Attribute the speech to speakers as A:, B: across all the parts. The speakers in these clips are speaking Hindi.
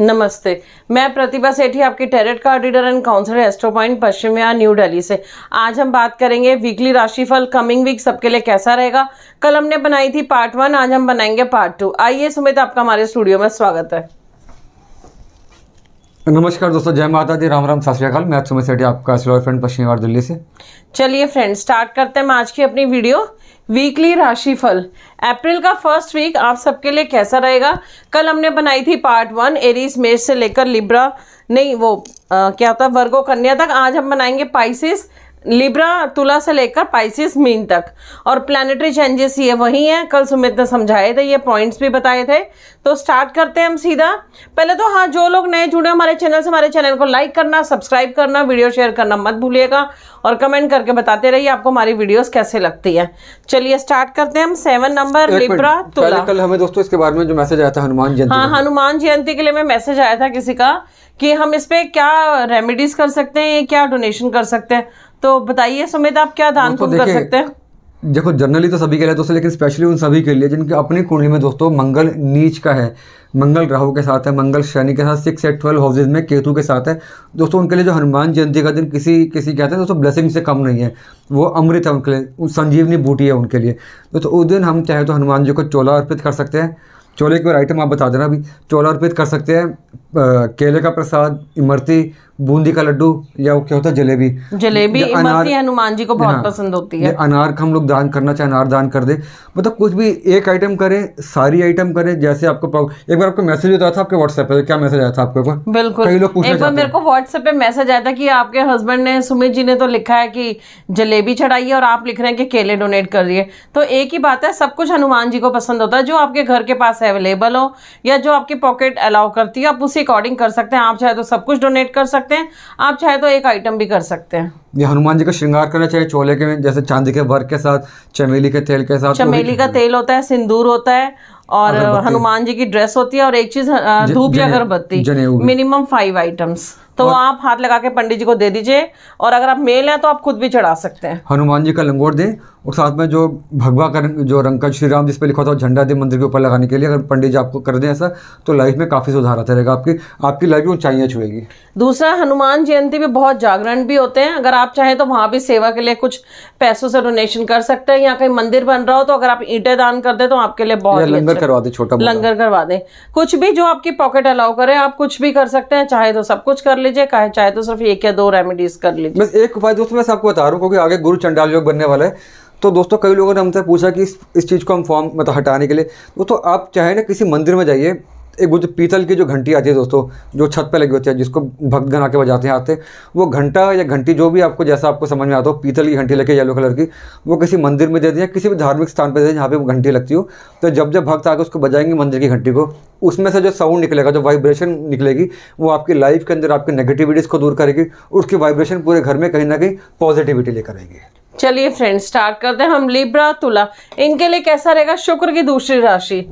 A: नमस्ते मैं प्रतिभा सेठी आपकी tarot card reader and counsellor astro point पश्चिम या न्यू दिल्ली से आज हम बात करेंगे वीकली राशिफल कमिंग वीक सबके लिए कैसा रहेगा कल हमने बनाई थी पार्ट वन आज हम बनाएंगे पार्ट टू आइए सुमित आपका हमारे स्टूडियो में स्वागत है
B: नमस्कार दोस्तों जय माता दी राम राम सत मैं सुमित सेठी आपका एस्ट्रो फ्रेंड पश्चिम दिल्ली से
A: चलिए फ्रेंड स्टार्ट करते हैं आज की अपनी वीडियो वीकली राशिफल अप्रैल का फर्स्ट वीक आप सबके लिए कैसा रहेगा कल हमने बनाई थी पार्ट वन एरीज मेष से लेकर लिब्रा नहीं वो आ, क्या होता वर्गो कन्या तक आज हम बनाएंगे पाइसिस लिब्रा तुला से लेकर पाइसिस मीन तक और प्लानिटरी चेंजेस ये वही हैं कल सुमित ने समझाए थे ये पॉइंट्स भी बताए थे तो स्टार्ट करते हैं हम सीधा पहले तो हाँ जो लोग नए जुड़े हमारे चैनल से हमारे चैनल को लाइक करना सब्सक्राइब करना वीडियो शेयर करना मत भूलिएगा और कमेंट करके बताते रहिए आपको हमारी वीडियोज कैसे लगती है चलिए स्टार्ट करते हैं हम सेवन नंबर लिब्रा तुला कल
B: हमें दोस्तों इसके बारे में जो मैसेज आया था हनुमान जयंती हाँ
A: हनुमान जयंती के लिए मैं मैसेज आया था किसी का कि हम इस पर क्या रेमेडीज कर सकते हैं क्या डोनेशन कर सकते हैं तो बताइए सुमित आप क्या दान पुण्य कर सकते
B: हैं देखो जनरली तो सभी के लिए दोस्तों लेकिन स्पेशली उन सभी के लिए जिनके अपनी कुंडली में दोस्तों मंगल नीच का है मंगल राहु के साथ है मंगल शनि के साथ सिक्स एट ट्वेल्व हाउसेज में केतु के साथ है दोस्तों उनके लिए जो हनुमान जयंती का दिन किसी किसी कहते हैं दोस्तों ब्लेसिंग से कम नहीं है वो अमृत है उनके लिए संजीवनी बूटी है उनके लिए दोस्तों उस दिन हम चाहे तो हनुमान जी को चोला अर्पित कर सकते हैं चोले की आइटम आप बता देना अभी चोला अर्पित कर सकते हैं केले का प्रसाद इमरती बूंदी का लड्डू या वो क्या होता है जलेबी
A: जलेबी अनार हनुमान जी को बहुत हाँ, पसंद होती है
B: अनार का हम लोग दान करना चाहे अनार दान कर दे मतलब कुछ भी एक आइटम करें सारी आइटम करें जैसे आपको एक बार आपको मैसेज होता था आपके व्हाट्सएप पे क्या मैसेज आया था आपके ऊपर बिल्कुल कई लोग एक बार मेरे को
A: व्हाट्सएप पे मैसेज आया था कि आपके हस्बैंड ने सुमित जी ने तो लिखा है कि जलेबी चढ़ाई और आप लिख रहे हैं कि केले डोनेट कर करिए तो एक ही बात है सब कुछ हनुमान जी को पसंद होता है जो आपके घर के पास अवेलेबल हो या जो आपकी पॉकेट अलाउ करती है आप उसी अकॉर्डिंग कर सकते हैं आप चाहे तो सब कुछ डोनेट कर सकते सकते हैं आप चाहे तो एक आइटम भी कर सकते हैं
B: ये हनुमान जी का श्रृंगार करना चाहिए चोले के जैसे चांदी के भर के साथ चमेली के तेल के साथ चमेली का
A: तेल होता है सिंदूर होता है और हनुमान जी की ड्रेस होती है और एक चीज धूप या अगरबत्ती मिनिमम फाइव आइटम्स तो आप हाथ लगा के पंडित जी को दे दीजिए और अगर आप मेल हैं तो आप खुद भी चढ़ा सकते हैं
B: हनुमान जी का लंगोट दें और साथ में जो भगवा कर जो रंग का श्री राम जिस पर लिखा था झंडा देव मंदिर के ऊपर लगाने के लिए अगर पंडित जी आपको कर दें ऐसा तो लाइफ में काफ़ी सुधार आता रहेगा आपकी आपकी लाइफ में ऊंचाइयाँ छुएगी
A: दूसरा हनुमान जयंती पे बहुत जागरण भी होते हैं अगर आप चाहें तो वहाँ भी सेवा के लिए कुछ पैसों से डोनेशन कर सकते हैं या कहीं मंदिर बन रहा हो तो अगर आप ईंटें दान कर दें तो आपके लिए बहुत लंगर अच्छा। करवा
B: दें छोटा लंगर
A: करवा दें कुछ भी जो आपकी पॉकेट अलाउ करे आप कुछ भी कर सकते हैं चाहे तो सब कुछ कर लीजिए चाहे तो सिर्फ एक या दो रेमेडीज कर लीजिए
B: बस एक उपाय दोस्तों मैं सबको बता रहा हूँ क्योंकि आगे गुरु चंडाल योग बनने वाला है तो दोस्तों कई लोगों ने हमसे पूछा कि इस इस चीज़ को हम फॉर्म मतलब हटाने के लिए दोस्तों आप चाहे ना किसी मंदिर में जाइए एक वो जो पीतल की जो घंटी आती है दोस्तों जो छत पे लगी होती है जिसको भक्त गना आके बजाते हैं आते वो घंटा या घंटी जो भी आपको जैसा आपको समझ में आता हो पीतल की घंटी लगे येलो कलर की वो किसी मंदिर में दे दें किसी भी धार्मिक स्थान पर दे दें जहाँ पे वो घंटी लगती हो तो जब जब भक्त आकर उसको बजाएंगे मंदिर की घंटी को उसमें से जो साउंड निकलेगा जो वाइब्रेशन निकलेगी वो आपकी लाइफ के अंदर आपकी नेगेटिविटीज़ को दूर करेगी उसकी वाइब्रेशन पूरे घर में कहीं ना कहीं पॉजिटिविटी लेकर आएगी
A: चलिए फ्रेंड स्टार्ट करते हैं हम लिब्रा तुला इनके लिए कैसा रहेगा शुक्र की दूसरी राशि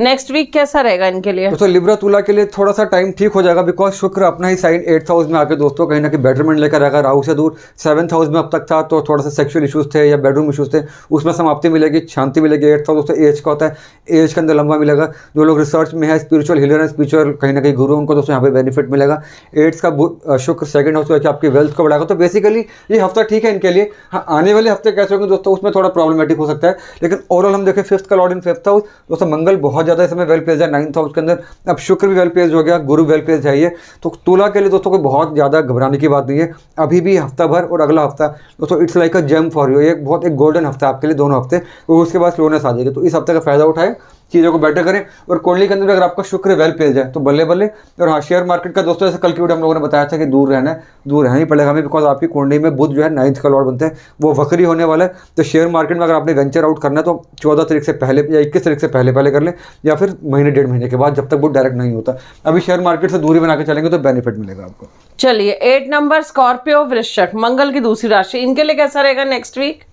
A: नेक्स्ट वीक कैसा रहेगा इनके लिए तो
B: लिब्रा तुला के लिए थोड़ा सा टाइम ठीक हो जाएगा बिकॉज शुक्र अपना ही साइन एट्थ हाउस में आके दोस्तों कहीं ना कहीं बेटरमेंट लेकर आएगा राहु से दूर सेवंथ हाउस में अब तक था तो थोड़ा सा सेक्शुअल इशूज थे या बेडरूम इशूज थे उसमें समाप्ति मिलेगी शांति मिलेगी एट्थ हाउस दोस्तों एज का होता है एज के अंदर लंबा मिलेगा जो लोग रिसर्च में है स्पिरिचुअल हिलर है स्पिरिचुअल कहीं ना कहीं गुरु उनको दोस्तों यहाँ पे बेनिफिट मिलेगा एट्स का शुक्र सेकंड हाउस में आपकी वेल्थ को बढ़ाएगा तो बेसिकली ये हफ्ता ठीक है इनके लिए हाँ आने वाले हफ्ते कैसे होंगे दोस्तों उसमें थोड़ा प्रॉब्लमेटिक हो सकता है लेकिन ओवरऑल हम देखें फिफ्थ का लॉर्ड इन फिफ्थ हाउस दोस्तों मंगल बहुत बहुत ज़्यादा इसमें वेल प्लेस है नाइन्थ हाउस के अंदर अब शुक्र भी वेल प्लेस हो गया गुरु वेल प्लेस है ये तो तुला के लिए दोस्तों को बहुत ज़्यादा घबराने की बात नहीं है अभी भी हफ्ता भर और अगला हफ्ता दोस्तों इट्स लाइक अ जम फॉर यू ये बहुत एक गोल्डन हफ्ता आपके लिए दोनों हफ्ते उसके बाद स्लोनेस आ जाएगी तो इस हफ्ते का फ़ायदा उठाए चीज़ों को बेटर करें और कुंडली के अंदर अगर आपका शुक्र वेल पेज है तो बल्ले बल्ले और हाँ शेयर मार्केट का दोस्तों ऐसे कल की वीडियो हम लोगों ने बताया था कि दूर रहना है दूर रहना ही पड़ेगा हमें बिकॉज आपकी कुंडली में बुध जो है नाइन्थ का लॉर्ड बनते हैं वो वक्री होने वाला है तो शेयर मार्केट में अगर आपने वेंचर आउट करना है तो चौदह तारीख से पहले या इक्कीस तारीख से पहले पहले कर लें या फिर महीने डेढ़ महीने के बाद जब तक वो डायरेक्ट नहीं होता अभी शेयर मार्केट से दूरी बना के चलेंगे तो बेनिफिट मिलेगा आपको
A: चलिए एट नंबर स्कॉर्पियो वृश्चक मंगल की दूसरी राशि इनके लिए कैसा रहेगा नेक्स्ट वीक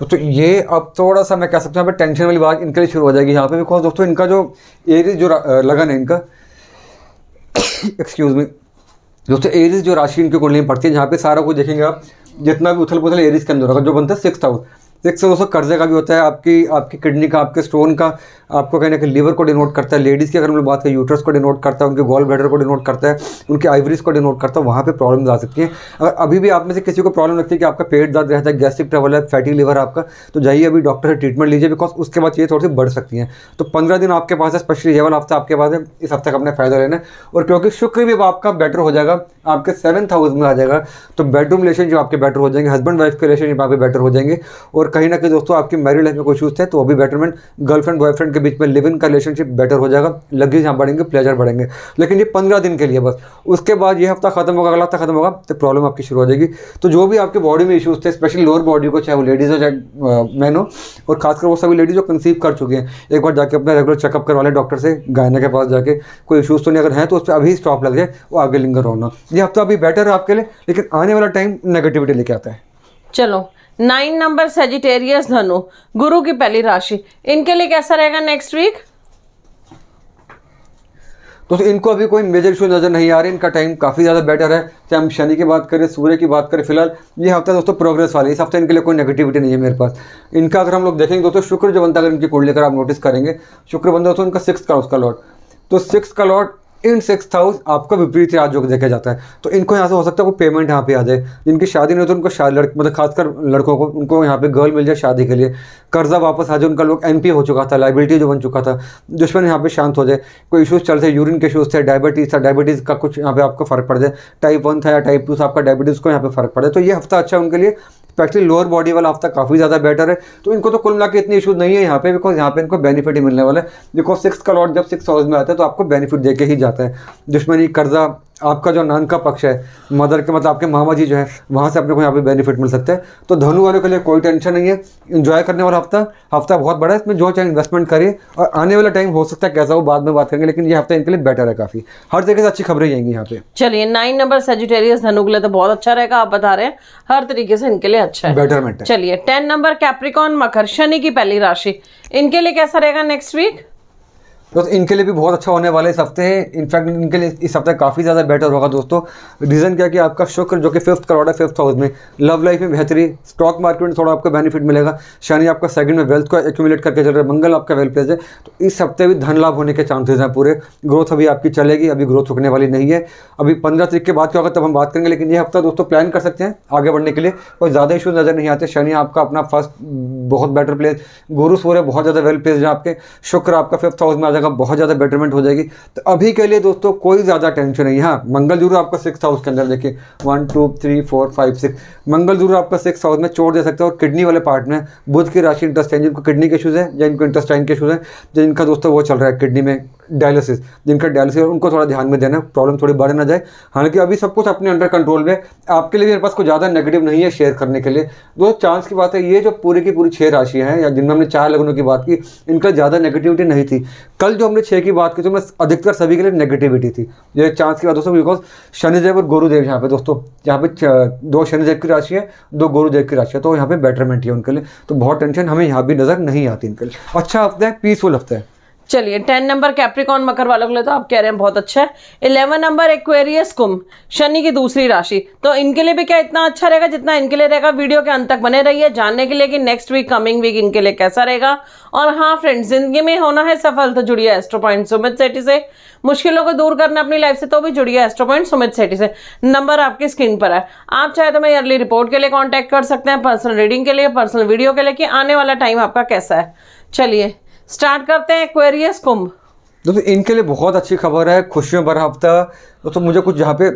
B: दोस्तों तो ये अब थोड़ा सा मैं कह सकता हूँ यहाँ पर टेंशन वाली बात इनके लिए शुरू हो जाएगी यहाँ पे बिकॉज दोस्तों इनका जो एरिज जो लगन है इनका एक्सक्यूज़ मी दोस्तों एरिज जो राशि इनके कुंडली में पड़ती है जहाँ पे सारा कुछ देखेंगे आप जितना भी उथल पुथल एरिज के अंदर होगा जो बनता है सिक्स हाउस एक सौ दोस्तों कर्जे का भी होता है आपकी आपकी किडनी का आपके स्टोन का आपको कहना कि लीवर को डिनोट करता है लेडीज़ की अगर हम बात करें यूटर्स को डिनोट करता है उनके गॉल ब्लैडर को डिनोट करता है उनके आइवरीज को डिनोट करता है वहाँ पे प्रॉब्लम आ सकती है अगर अभी भी आप में से किसी को प्रॉब्लम लगती है कि आपका पेट दर्द रहता है गैस्ट्रिक ट्रेवल है फैटी लीवर आपका तो जाइए अभी डॉक्टर से ट्रीटमेंट लीजिए बिकॉज उसके बाद चीजें थोड़ी सी बढ़ सकती हैं तो पंद्रह दिन आपके पास है स्पेशली ये वाला हफ्ता आपके पास है इस हफ्ते का अपने फ़ायदा लेना है और क्योंकि शुक्र भी आपका बेटर हो जाएगा आपके सेवन हाउस में आ जाएगा तो बेडरूम रिलेशन जो आपके बेटर हो जाएंगे हस्बैंड वाइफ के रिलेशनशिप आपके बेटर हो जाएंगे और कहीं ना कहीं दोस्तों आपकी मैरिड लाइफ में कोई इशूज थे तो अभी बेटरमेंट गर्लफ्रेंड बॉयफ्रेंड के बीच में लिव इन का रिलेशनशिप बेटर हो जाएगा लगेज यहाँ बढ़ेंगे प्लेजर बढ़ेंगे लेकिन ये पंद्रह दिन के लिए बस उसके बाद ये हफ्ता खत्म होगा अगला हफ्ता खत्म होगा तो प्रॉब्लम आपकी शुरू हो जाएगी तो जो भी आपके बॉडी में इशूज़ थे स्पेशली लोअर बॉडी को चाहे वो लेडीज़ हो चाहे मैन हो और खासकर वो सभी लेडीज़ जो कंसीव कर चुकी हैं एक बार जाके अपना रेगुलर चेकअप करवा लें डॉक्टर से गायना के पास जाके कोई इशूज़ तो नहीं अगर हैं तो उस पर अभी स्टॉप लग जाए वो आगे लिंगर होना ये हफ्ता अभी बेटर है आपके लिए लेकिन आने वाला टाइम नेगेटिविटी लेके आता है
A: चलो नाइन नंबर सेजिटेरियस धनु गुरु की पहली राशि इनके लिए कैसा रहेगा नेक्स्ट वीक
B: तो, इनको अभी कोई मेजर इशू नज़र नहीं आ रहे इनका टाइम काफ़ी ज़्यादा बेटर है चाहे हम शनि की बात करें सूर्य की बात करें फिलहाल ये हफ्ता दोस्तों प्रोग्रेस वाले इस हफ्ते इनके लिए कोई नेगेटिविटी नहीं है मेरे पास इनका अगर हम लोग देखेंगे दोस्तों शुक्र जो बनता है अगर इनकी कोड लेकर आप नोटिस करेंगे शुक्र बनता दोस्तों इनका सिक्स का उसका लॉट तो सिक्स का लॉट इन सिक्स हाउस आपका विपरीत राज योग देखा जाता है तो इनको यहाँ से हो सकता है कोई पेमेंट यहाँ पे आ जाए जिनकी शादी नहीं होती तो उनको लड़ मतलब खासकर लड़कों को उनको यहाँ पे गर्ल मिल जाए शादी के लिए कर्जा वापस आ जाए उनका लोग एन हो चुका था लाइबिलिटी जो बन चुका था दुश्मन यहाँ पे शांत हो जाए कोई इशूज़ चल रहे यूरिन के इशूज़ थे डायबिटीज़ था डायबिटीज़ का कुछ यहाँ पे आपको फ़र्क पड़ जाए टाइप वन था या टाइप टू था आपका डायबिटीज़ को यहाँ पे फ़र्क पड़ जाए तो ये हफ्ता अच्छा उनके लिए स्पेशली लोअर बॉडी वाला हफ्ता काफ़ी ज़्यादा बेटर है तो इनको तो कुल मिला के इतनी इशूज़ नहीं है यहाँ पे बिकॉज यहाँ पे इनको बेनिफिट ही मिलने वाला है बिकॉज सिक्स का लॉट जब सिक्स हाउस में आता है तो आपको बेनिफिट दे के ही जाता है दुश्मनी कर्जा आपका जो नान का पक्ष है मदर के मतलब आपके मामा जी जो है वहाँ से अपने को यहाँ पे बेनिफिट मिल सकते हैं तो धनु वालों के लिए कोई टेंशन नहीं है इन्जॉय करने वाला हफ्ता हफ्ता बहुत बड़ा है इसमें जो चाहे इन्वेस्टमेंट करिए और आने वाला टाइम हो सकता है कैसा हो बाद में बात करेंगे लेकिन ये हफ्ता इनके लिए बेटर है काफ़ी हर तरीके से अच्छी खबरें जाएंगी यहाँ पे
A: चलिए नाइन नंबर सेजिटेरियस धनु के लिए तो बहुत अच्छा रहेगा आप बता रहे हैं हर तरीके से इनके लिए अच्छा है बेटरमेंट चलिए टेन नंबर कैप्रिकॉन मकर शनि की पहली राशि इनके लिए कैसा रहेगा नेक्स्ट वीक
B: दोस्तों इनके लिए भी बहुत अच्छा होने वाला इस हफ्ते है इनफैक्ट इनके लिए इस हफ्ते काफ़ी ज़्यादा बेटर होगा दोस्तों रीज़न क्या कि आपका शुक्र जो कि फिफ्थ करोड़ है फिफ्थ हाउस में लव लाइफ में बेहतरी स्टॉक मार्केट में थोड़ा आपको बेनिफिट मिलेगा शनि आपका सेकंड में वेल्थ को एक्यूमुलेट करके चल रहा है मंगल आपका वेल प्लेस है तो इस हफ्ते भी धन लाभ होने के चांसेज हैं पूरे ग्रोथ अभी आपकी चलेगी अभी ग्रोथ रुकने वाली नहीं है अभी पंद्रह तरीक के बाद क्या होगा तब हम बात करेंगे लेकिन ये हफ्ता दोस्तों प्लान कर सकते हैं आगे बढ़ने के लिए कोई ज़्यादा इशूज़ नज़र नहीं आते शनि आपका अपना फर्स्ट बहुत बेटर प्लेस गुरु सूर्य बहुत ज़्यादा वेल प्लेस है आपके शुक्र आपका फिफ्थ हाउस में जगह बहुत ज़्यादा बेटरमेंट हो जाएगी तो अभी के लिए दोस्तों कोई ज़्यादा टेंशन नहीं हाँ मंगल जरूर आपका सिक्स हाउस के अंदर देखिए one two three four five six मंगल जरूर आपका सिक्स हाउस में छोड़ दे सकता है और किडनी वाले पार्ट में बुध की राशि इंटरेस्ट है जिनको किडनी के इशूज़ है या इनको इंटरेस्टाइन के इशूज़ हैं जिनका दोस्तों वो चल रहा है किडनी में डायलिसिस जिनका डायलिसिस उनको थोड़ा ध्यान में देना प्रॉब्लम थोड़ी बढ़ ना जाए हालांकि अभी सब कुछ अपने अंडर कंट्रोल में आपके लिए मेरे पास कुछ ज़्यादा नेगेटिव नहीं है शेयर करने के लिए दो तो चांस की बात है ये जो पूरी की पूरी छः राशियाँ हैं या जिनमें हमने चार लग्नों की बात की इनका ज़्यादा नेगेटिविटी नहीं थी कल जो हमने छः की बात की तो मैं अधिकतर सभी के लिए नेगेटिविटी थी ये चांस की बात दोस्तों बिकॉज शनिदेव और गुरुदेव यहाँ पे दोस्तों यहाँ पे दो शनिदेव की राशि है दो गुरुदेव की राशि है तो यहाँ पे बेटरमेंट है उनके लिए तो बहुत टेंशन हमें यहाँ भी नज़र नहीं आती इनके लिए अच्छा हफ्ता है पीसफुल हफ्ता है
A: चलिए टेन नंबर कैप्रिकॉन मकर वालों के लिए तो आप कह रहे हैं बहुत अच्छा है इलेवन नंबर एक्वेरियस कुंभ शनि की दूसरी राशि तो इनके लिए भी क्या इतना अच्छा रहेगा जितना इनके लिए रहेगा वीडियो के अंत तक बने रहिए जानने के लिए कि नेक्स्ट वीक कमिंग वीक इनके लिए कैसा रहेगा और हाँ फ्रेंड्स जिंदगी में होना है सफल तो जुड़िए एस्ट्रो पॉइंट सुमित सेटी से मुश्किलों को दूर करना अपनी लाइफ से तो भी जुड़िए एस्ट्रो पॉइंट सुमित सेठी से नंबर आपकी स्क्रीन पर है आप चाहे तो मैं अर्ली रिपोर्ट के लिए कॉन्टैक्ट कर सकते हैं पर्सनल रीडिंग के लिए पर्सनल वीडियो के लिए कि आने वाला टाइम आपका कैसा है चलिए स्टार्ट करते हैं क्वेरियस कुंभ
B: दोस्तों इनके लिए बहुत अच्छी खबर है खुशियों भरा हफ्ता दोस्तों तो मुझे कुछ यहाँ पे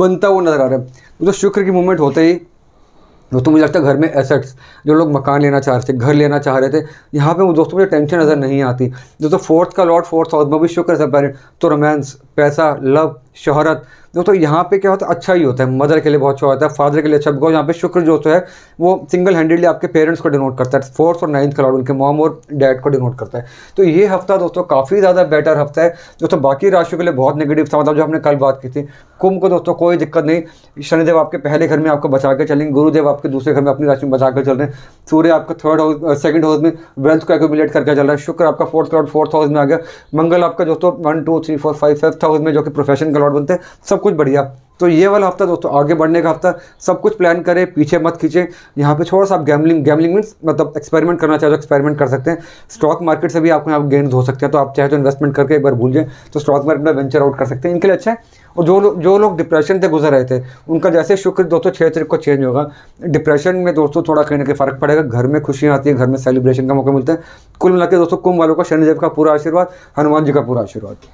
B: बनता हुआ नज़र आ रहा है दोस्तों शुक्र की मूवमेंट होते ही दोस्तों तो मुझे लगता है घर में एसेट्स जो लोग मकान लेना चाह रहे थे घर लेना चाह रहे थे यहाँ पे दोस्तों मुझे टेंशन नज़र नहीं आती दोस्तों फोर्थ तो का लॉर्ड फोर्थ हाउस में भी शुक्र है पेरेंट तो रोमांस पैसा लव शोहरत दोस्तों तो यहाँ पे क्या होता है अच्छा ही होता है मदर के लिए बहुत अच्छा होता है फादर के लिए अच्छा बिकॉज यहाँ पे शुक्र जो होता है वो सिंगल हैंडेडली आपके पेरेंट्स को डिनोट करता है फोर्थ और नाइन्थ कलॉर्ड उनके मॉम और डैड को डिनोट करता है तो ये हफ्ता दोस्तों काफ़ी ज़्यादा बेटर हफ्ता है दोस्तों बाकी राशियों के लिए बहुत नेगेटिव था मतलब जो हमने कल बात की थी कुंभ को दोस्तों कोई दिक्कत नहीं शनिदेव आपके पहले घर में आपको बचा कर चलेंगे गुरुदेव आपके दूसरे घर में अपनी राशि में बचा कर चल रहे हैं सूर्य आपके थर्ड हाउस सेकंड हाउस में वेल्थ को एकोमिलेट करके चल रहा है शुक्र आपका फोर्थ कलॉर्ड फोर्थ हाउस में आ गया मंगल आपका दोस्तों one two three four five fifth house में जो कि प्रोफेशन के लॉर्ड बनते हैं सब कुछ बढ़िया तो ये वाला हफ्ता दोस्तों आगे बढ़ने का हफ्ता सब कुछ प्लान करें पीछे मत खींचे यहाँ पे थोड़ा सा आप गैमलिंग गैमलिंग मीन्स मतलब एक्सपेरिमेंट करना चाहे तो एक्सपेरिमेंट कर सकते हैं स्टॉक मार्केट से भी आपको यहाँ गेंद हो सकते हैं तो आप चाहे तो इन्वेस्टमेंट करके एक बार भूल जाए तो स्टॉक मार्केट में वेंचर आउट कर सकते हैं इनके लिए अच्छा है और जो लोग जो लोग डिप्रेशन से गुजर रहे थे उनका जैसे शुक्र दोस्तों छः तरीक को चेंज होगा डिप्रेशन में दोस्तों थोड़ा कहीं ना कहीं फ़र्क पड़ेगा घर में खुशियाँ आती हैं घर में सेलिब्रेशन का मौका मिलता है कुल मिला दोस्तों कुंभ वालों का शनिदेव का पूरा आशीर्वाद हनुमान जी का पूरा आशीर्वाद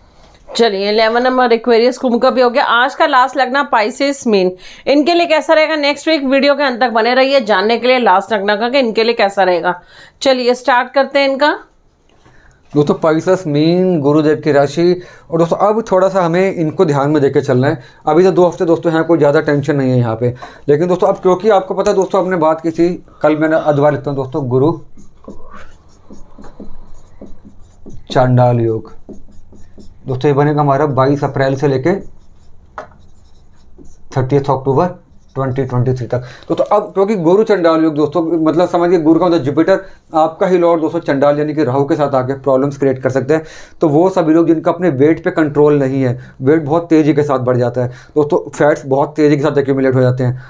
A: चलिए इलेवन नंबर एक्वेरियस कुंभ का भी हो गया आज का लास्ट लगना पाइसिस मीन इनके लिए कैसा रहेगा नेक्स्ट वीक वीडियो के अंत तक बने रहिए जानने के लिए लास्ट लगना का कि इनके लिए कैसा रहेगा चलिए स्टार्ट करते हैं इनका
B: दोस्तों पाइसस मीन गुरुदेव की राशि और दोस्तों अब थोड़ा सा हमें इनको ध्यान में देकर चलना है अभी तो दो हफ्ते दोस्तों यहाँ कोई ज़्यादा टेंशन नहीं है यहाँ पे लेकिन दोस्तों अब क्योंकि आपको पता है दोस्तों आपने बात की थी कल मैंने अदवा लिखता हूँ दोस्तों गुरु चांडाल योग दोस्तों ये बनेगा हमारा बाईस अप्रैल से लेके थर्टीथ अक्टूबर 2023 तक तो, तो अब क्योंकि तो गुरु चंडाल योग दोस्तों मतलब समझिए गुरु का मतलब जुपिटर आपका ही लॉर्ड दोस्तों चंडाल यानी कि राहु के साथ आके प्रॉब्लम्स क्रिएट कर सकते हैं तो वो सभी लोग जिनका अपने वेट पे कंट्रोल नहीं है वेट बहुत तेज़ी के साथ बढ़ जाता है दोस्तों फैट्स बहुत तेज़ी के साथ एक्यूमुलेट हो जाते हैं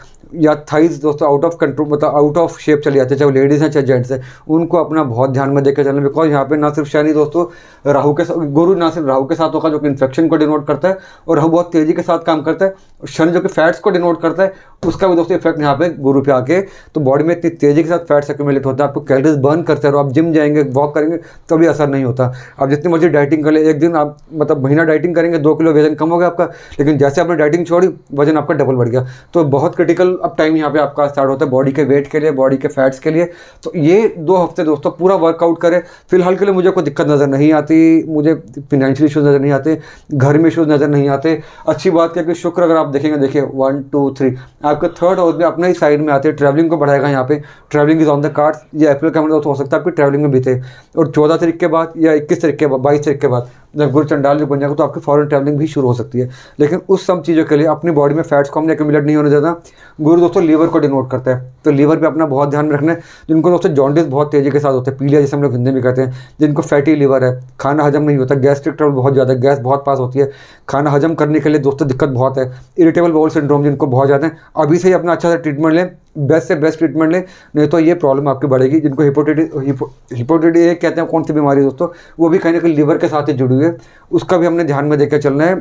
B: या थाइज दोस्तों आउट ऑफ कंट्रोल मतलब आउट ऑफ शेप चले जाते हैं चाहे वो लेडीज़ हैं चाहे जेंट्स हैं उनको अपना बहुत ध्यान में देकर चलना बिकॉज यहाँ पे ना सिर्फ शनि दोस्तों राहु के साथ गुरु ना सिर्फ राहु के साथ होगा जो कि इन्फेक्शन को डिनोट करता है और राहु बहुत तेज़ी के साथ काम करता है शनि जो कि फैट्स को डिनोट करता है उसका भी दोस्तों इफेक्ट यहाँ पे गुरु पे आके तो बॉडी में इतनी तेज़ी के साथ फैट्स एक्यूमुलेट होता है आपको कैलरीज बर्न करते रहो आप जिम जाएंगे वॉक करेंगे तो भी असर नहीं होता आप जितनी मर्जी डाइटिंग कर ले एक दिन आप मतलब महीना डाइटिंग करेंगे दो किलो वजन कम हो गया आपका लेकिन जैसे आपने डाइटिंग छोड़ी वजन आपका डबल बढ़ गया तो बहुत क्रिटिकल अब टाइम यहाँ पे आपका स्टार्ट होता है बॉडी के वेट के लिए बॉडी के फैट्स के लिए तो ये दो हफ्ते दोस्तों पूरा वर्कआउट करें फिलहाल के लिए मुझे कोई दिक्कत नज़र नहीं आती मुझे फिनेंशियल इशूज़ नज़र नहीं आते घर में इशूज़ नज़र नहीं आते अच्छी बात क्या कि शुक्र अगर आप देखेंगे देखिए वन टू थ्री आपके थर्ड हाउस में अपने ही साइड में आते हैं ट्रैवलिंग को बढ़ाएगा यहाँ पे travelling is on the card या अप्रैल का महीना हो सकता है आपकी ट्रैवलिंग में बीते और चौदह तारीख के बाद या इक्कीस तरीक के बाद बाईस तारीख के बाद जब गुरु चंडाल जो बन जाएगा तो आपकी फॉरन ट्रैवलिंग भी शुरू हो सकती है लेकिन उस सब चीज़ों के लिए अपनी बॉडी में फैट्स को हमने एक्यूमुलेट नहीं होने देना गुरु दोस्तों लीवर को डिनोट करता है तो लीवर पर अपना बहुत ध्यान रखना है जिनको दोस्तों जॉन्डिस बहुत तेज़ी के साथ होते हैं पीलिया जैसे हम लोग हिंदी में कहते हैं जिनको फैटी लीवर है खाना हजम नहीं होता गैस्ट्रिक ट्रबल बहुत ज़्यादा गैस बहुत पास होती है खाना हजम करने के लिए दोस्तों दिक्कत बहुत है इरिटेबल बॉल सिंड्रोम जिनको बहुत ज़्यादा है अभी से ही अपना अच्छा सा ट्रीटमेंट लें बेस्ट से बेस्ट ट्रीटमेंट लें नहीं तो ये प्रॉब्लम आपकी बढ़ेगी जिनको हिपोटेटिस हिपोटेटिस कहते हैं कौन सी बीमारी दोस्तों वो भी कहीं ना कहीं लीवर के साथ ही जुड़ी हुई है उसका भी हमने ध्यान में देकर चलना है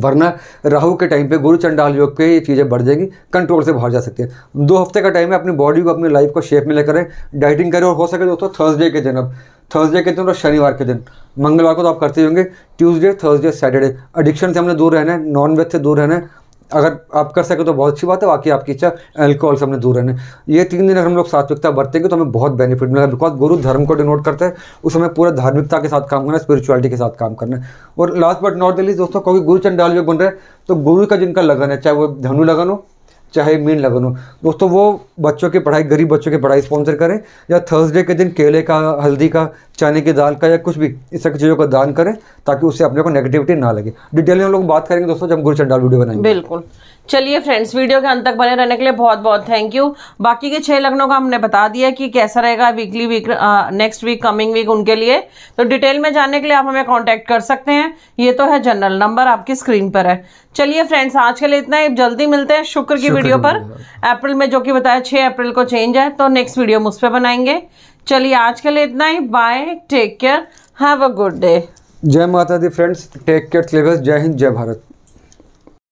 B: वरना राहु के टाइम पे गुरु चंडाल योग पे ये चीज़ें बढ़ जाएंगी कंट्रोल से बाहर जा सकती है दो हफ्ते का टाइम है अपनी बॉडी को अपनी लाइफ को शेप में लेकर डाइटिंग करें और हो सके दोस्तों थर्सडे के दिन अब थर्सडे के दिन और शनिवार के दिन मंगलवार को तो आप करते होंगे ट्यूसडे थर्सडे सैटरडे एडिक्शन से हमने दूर रहना है नॉन वेज से दूर रहना है अगर आप कर सके तो बहुत अच्छी बात है बाकी आपकी इच्छा एल्कोहल से हमने दूर रहने ये तीन दिन अगर हम लोग सात्विकता बरतेंगे तो हमें बहुत बेनिफिट मिलेगा बिकॉज गुरु धर्म को डिनोट करते हैं उस हमें पूरा धार्मिकता के साथ काम करना स्पिरिचुअलिटी के साथ काम करना है और लास्ट बट नॉट दिल्ली दोस्तों क्योंकि गुरु चंडाल जो बन रहे हैं तो गुरु का जिनका लगन है चाहे वो धनु लगन हो चाहे मीन लगन हो दोस्तों वो बच्चों की पढ़ाई गरीब बच्चों की पढ़ाई स्पॉन्सर करें या थर्सडे के दिन केले का हल्दी का चने की दाल का या कुछ भी इस सब चीज़ों का दान करें ताकि उससे अपने को नेगेटिविटी ना लगे डिटेल में हम लोग बात करेंगे दोस्तों जब गुरु चंडाल वीडियो बनाएंगे बिल्कुल
A: चलिए फ्रेंड्स वीडियो के अंत तक बने रहने के लिए बहुत बहुत थैंक यू बाकी के छः लग्नों का हमने बता दिया कि कैसा रहेगा weekly week next week coming week उनके लिए तो डिटेल में जानने के लिए आप हमें कांटेक्ट कर सकते हैं ये तो है जनरल नंबर आपकी स्क्रीन पर है चलिए फ्रेंड्स आज के लिए इतना ही जल्दी मिलते हैं शुक्र की वीडियो पर अप्रैल में जो कि बताया छः अप्रैल को चेंज है तो नेक्स्ट वीडियो हम उस पर बनाएंगे चलिए आज के लिए इतना ही bye take care have a good day
B: जय माता दी फ्रेंड्स टेक केयर सिलेबस जय हिंद जय भारत